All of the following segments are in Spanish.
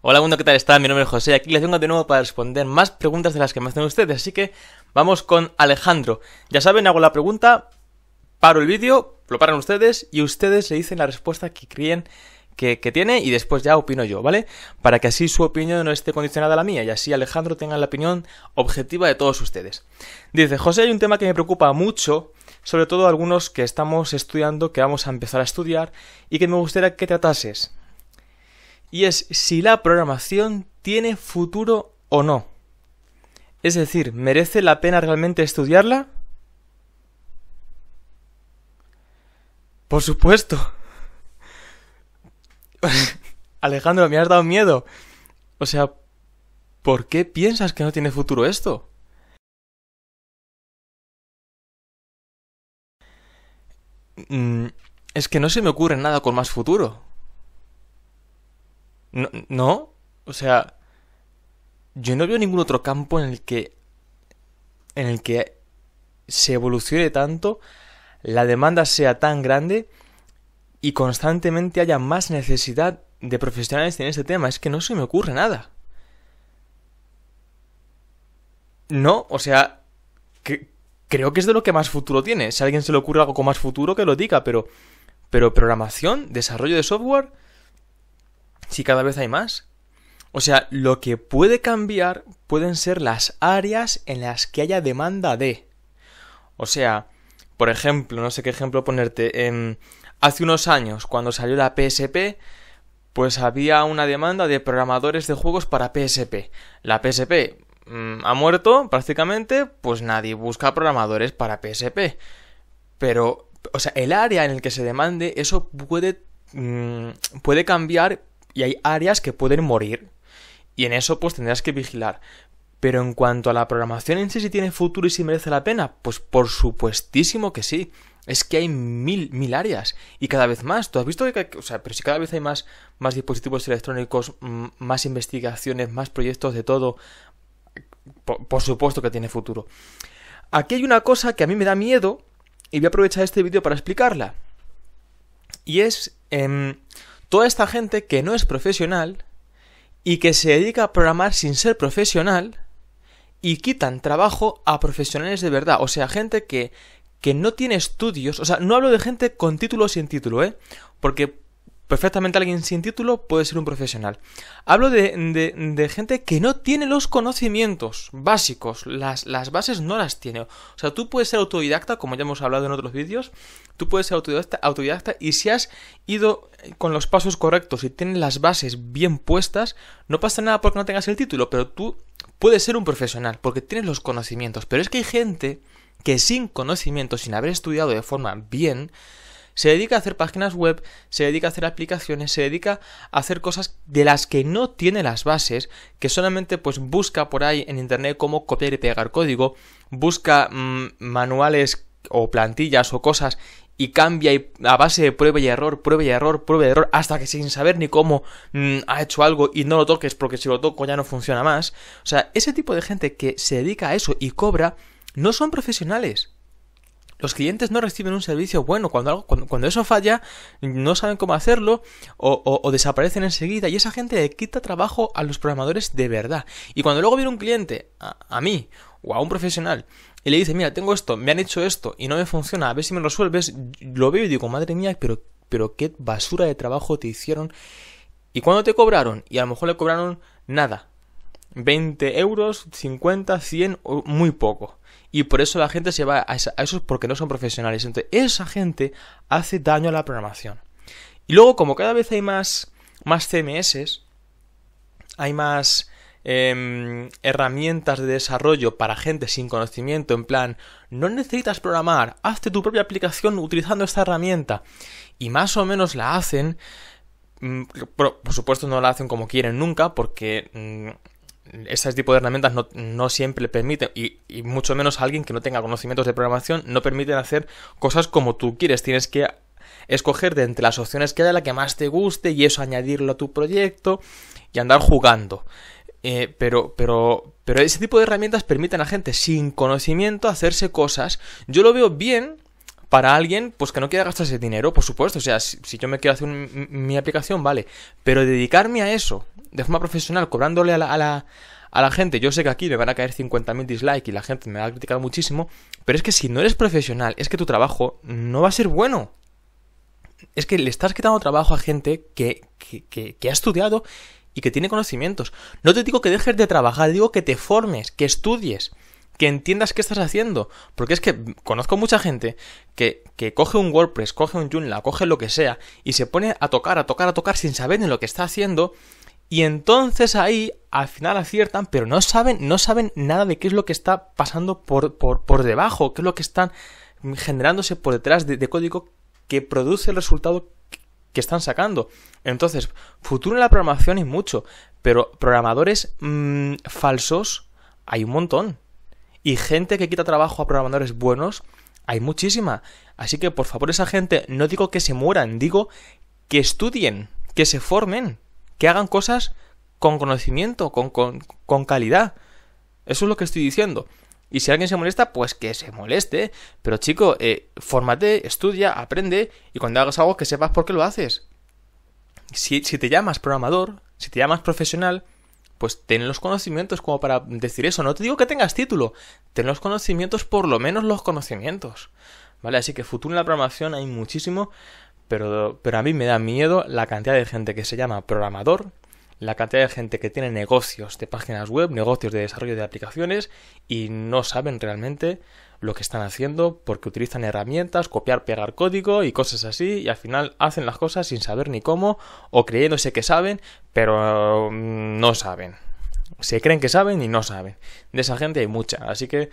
Hola mundo, ¿qué tal está? Mi nombre es José y aquí les tengo de nuevo para responder más preguntas de las que me hacen ustedes. Así que vamos con Alejandro. Ya saben, hago la pregunta, paro el vídeo, lo paran ustedes y ustedes le dicen la respuesta que creen que, que, tiene y después ya opino yo, ¿vale? Para que así su opinión no esté condicionada a la mía y así Alejandro tenga la opinión objetiva de todos ustedes. Dice, José, hay un tema que me preocupa mucho, sobre todo algunos que estamos estudiando, que vamos a empezar a estudiar y que me gustaría que tratases y es si la programación tiene futuro o no. Es decir, ¿merece la pena realmente estudiarla? Por supuesto. Alejandro, me has dado miedo. O sea, ¿por qué piensas que no tiene futuro esto? Mm, es que no se me ocurre nada con más futuro. No, o sea, yo no veo ningún otro campo en el que en el que se evolucione tanto, la demanda sea tan grande y constantemente haya más necesidad de profesionales en este tema. Es que no se me ocurre nada. No, o sea, creo que es de lo que más futuro tiene. Si a alguien se le ocurre algo con más futuro, que lo diga, pero, pero programación, desarrollo de software, si cada vez hay más. O sea, lo que puede cambiar pueden ser las áreas en las que haya demanda de. O sea, por ejemplo, no sé qué ejemplo ponerte. En, hace unos años, cuando salió la PSP, pues había una demanda de programadores de juegos para PSP. La PSP mm, ha muerto prácticamente, pues nadie busca programadores para PSP. Pero, o sea, el área en el que se demande, eso puede, mm, puede cambiar y hay áreas que pueden morir. Y en eso pues tendrás que vigilar. Pero en cuanto a la programación en sí, si tiene futuro y si merece la pena, pues por supuestísimo que sí. Es que hay mil, mil áreas. Y cada vez más. ¿Tú has visto que, o sea, pero si cada vez hay más, más dispositivos electrónicos, más investigaciones, más proyectos de todo, por, supuesto que tiene futuro. Aquí hay una cosa que a mí me da miedo y voy a aprovechar este vídeo para explicarla. Y es, em, Toda esta gente que no es profesional y que se dedica a programar sin ser profesional y quitan trabajo a profesionales de verdad, o sea, gente que, que no tiene estudios, o sea, no hablo de gente con título o sin título, ¿eh? Porque perfectamente alguien sin título puede ser un profesional. Hablo de, gente que no tiene los conocimientos básicos, las, las, bases no las tiene. O sea, tú puedes ser autodidacta, como ya hemos hablado en otros vídeos, tú puedes ser autodidacta, autodidacta y si has ido con los pasos correctos y tienes las bases bien puestas, no pasa nada porque no tengas el título, pero tú puedes ser un profesional porque tienes los conocimientos. Pero es que hay gente que sin conocimiento, sin haber estudiado de forma bien, se dedica a hacer páginas web, se dedica a hacer aplicaciones, se dedica a hacer cosas de las que no tiene las bases, que solamente pues busca por ahí en internet cómo copiar y pegar código, busca mm, manuales o plantillas o cosas y cambia a base de prueba y error, prueba y error, prueba y error, hasta que sin saber ni cómo mm, ha hecho algo y no lo toques porque si lo toco ya no funciona más. O sea, ese tipo de gente que se dedica a eso y cobra no son profesionales los clientes no reciben un servicio bueno. Cuando, cuando, eso falla, no saben cómo hacerlo o, o, desaparecen enseguida. Y esa gente le quita trabajo a los programadores de verdad. Y cuando luego viene un cliente, a, mí o a un profesional, y le dice, mira, tengo esto, me han hecho esto y no me funciona, a ver si me lo resuelves, lo veo y digo, madre mía, pero, pero qué basura de trabajo te hicieron. ¿Y cuándo te cobraron? Y a lo mejor le cobraron nada. 20 euros, 50, 100, muy poco. Y por eso la gente se va a, eso porque no son profesionales. Entonces, esa gente hace daño a la programación. Y luego, como cada vez hay más, más CMS, hay más em, herramientas de desarrollo para gente sin conocimiento, en plan, no necesitas programar, hazte tu propia aplicación utilizando esta herramienta. Y más o menos la hacen. Mm, por supuesto no la hacen como quieren nunca, porque mm, ese tipo de herramientas no, no siempre permiten, y, mucho menos a alguien que no tenga conocimientos de programación, no permiten hacer cosas como tú quieres. Tienes que escoger de entre las opciones que haya la que más te guste y eso añadirlo a tu proyecto y andar jugando. Eh, pero, pero, pero ese tipo de herramientas permiten a gente sin conocimiento hacerse cosas. Yo lo veo bien para alguien pues que no quiera gastarse dinero, por supuesto. O sea, si, yo me quiero hacer mi aplicación, vale. Pero dedicarme a eso, de forma profesional, cobrándole a la, a la, a la gente, yo sé que aquí me van a caer 50.000 dislikes y la gente me va a criticar muchísimo, pero es que si no eres profesional, es que tu trabajo no va a ser bueno. Es que le estás quitando trabajo a gente que, que, que, ha estudiado y que tiene conocimientos. No te digo que dejes de trabajar, digo que te formes, que estudies, que entiendas qué estás haciendo. Porque es que conozco mucha gente que, que, coge un WordPress, coge un Joomla, coge lo que sea y se pone a tocar, a tocar, a tocar sin saber ni lo que está haciendo y entonces ahí al final aciertan, pero no saben, no saben nada de qué es lo que está pasando por, por, debajo, qué es lo que están generándose por detrás de, código que produce el resultado que están sacando. Entonces, futuro en la programación es mucho, pero programadores mm, falsos hay un montón. Y gente que quita trabajo a programadores buenos hay muchísima. Así que, por favor, esa gente, no digo que se mueran, digo que estudien, que se formen, que hagan cosas con conocimiento, con, calidad. Eso es lo que estoy diciendo. Y si alguien se molesta, pues que se moleste. Pero chico, eh, fórmate, estudia, aprende y cuando hagas algo que sepas por qué lo haces. Si, si, te llamas programador, si te llamas profesional, pues ten los conocimientos como para decir eso. No te digo que tengas título, ten los conocimientos, por lo menos los conocimientos. ¿Vale? Así que futuro en la programación hay muchísimo. Pero, pero a mí me da miedo la cantidad de gente que se llama programador, la cantidad de gente que tiene negocios de páginas web, negocios de desarrollo de aplicaciones y no saben realmente lo que están haciendo porque utilizan herramientas, copiar, pegar código y cosas así y al final hacen las cosas sin saber ni cómo o creyéndose que saben pero mm, no saben. Se creen que saben y no saben. De esa gente hay mucha, así que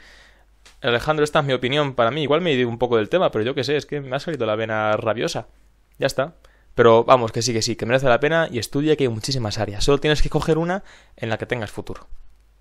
Alejandro, esta es mi opinión para mí. Igual me he ido un poco del tema, pero yo qué sé, es que me ha salido la vena rabiosa. Ya está. Pero vamos, que sí, que sí, que merece la pena y estudia que hay muchísimas áreas. Solo tienes que coger una en la que tengas futuro.